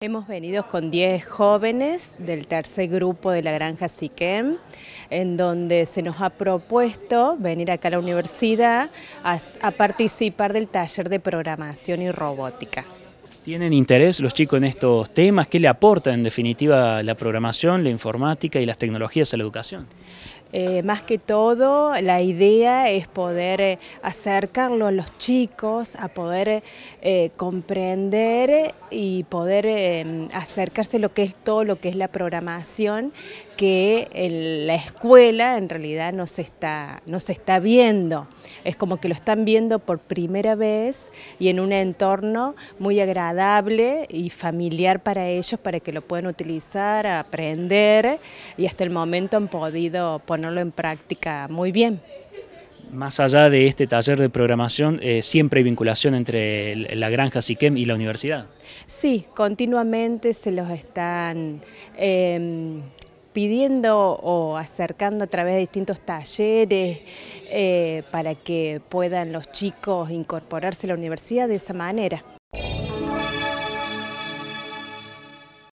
Hemos venido con 10 jóvenes del tercer grupo de la granja Siquem, en donde se nos ha propuesto venir acá a la universidad a, a, participar del taller de programación y robótica. ¿Tienen interés los chicos en estos temas? ¿Qué le aporta en definitiva la programación, la informática y las tecnologías a la educación? Eh, más que todo, la idea es poder eh, acercarlo a los chicos, a poder eh, comprender y poder em, acercarse lo que es todo lo que es la programación que la escuela en realidad nos está, está viendo es como que lo están viendo por primera vez y en un entorno muy agradable y familiar para ellos, para que lo puedan utilizar, aprender y hasta el momento han podido ponerlo en práctica muy bien. Más allá de este taller de programación, eh, siempre hay vinculación entre la granja SIQUEM y la universidad. Sí, continuamente se los están em, pidiendo o acercando a través de distintos talleres eh, para que puedan los chicos incorporarse a la universidad de esa manera.